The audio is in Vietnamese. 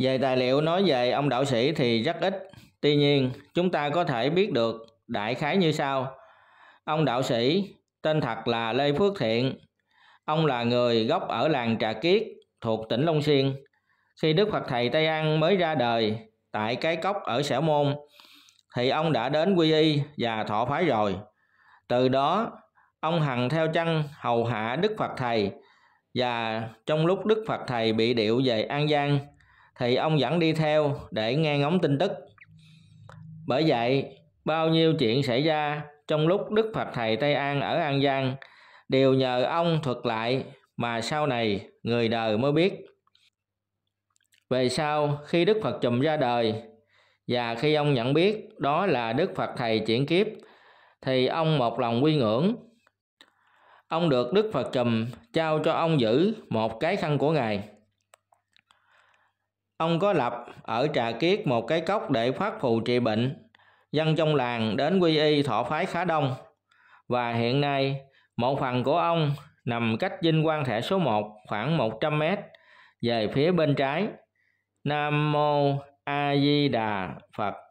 Về tài liệu nói về ông đạo sĩ thì rất ít, tuy nhiên chúng ta có thể biết được đại khái như sau. Ông đạo sĩ tên thật là Lê Phước Thiện, ông là người gốc ở làng Trà Kiết thuộc tỉnh Long Xuyên. Khi Đức Phật Thầy Tây An mới ra đời tại cái cốc ở Sẻo Môn, thì ông đã đến quy y và thọ phái rồi. Từ đó, ông hằng theo chân hầu hạ Đức Phật Thầy và trong lúc Đức Phật Thầy bị điệu về An Giang, thì ông vẫn đi theo để nghe ngóng tin tức. Bởi vậy, bao nhiêu chuyện xảy ra trong lúc Đức Phật Thầy Tây An ở An Giang đều nhờ ông thuật lại mà sau này người đời mới biết. Về sau, khi Đức Phật chùm ra đời và khi ông nhận biết đó là Đức Phật Thầy chuyển kiếp thì ông một lòng quy ngưỡng. Ông được Đức Phật chùm trao cho ông giữ một cái khăn của Ngài. Ông có lập ở Trà Kiết một cái cốc để phát phù trị bệnh. Dân trong làng đến quy y thọ phái khá đông. Và hiện nay, một phần của ông nằm cách dinh quan thẻ số 1 khoảng 100 mét về phía bên trái. Nam Mô A Di Đà Phật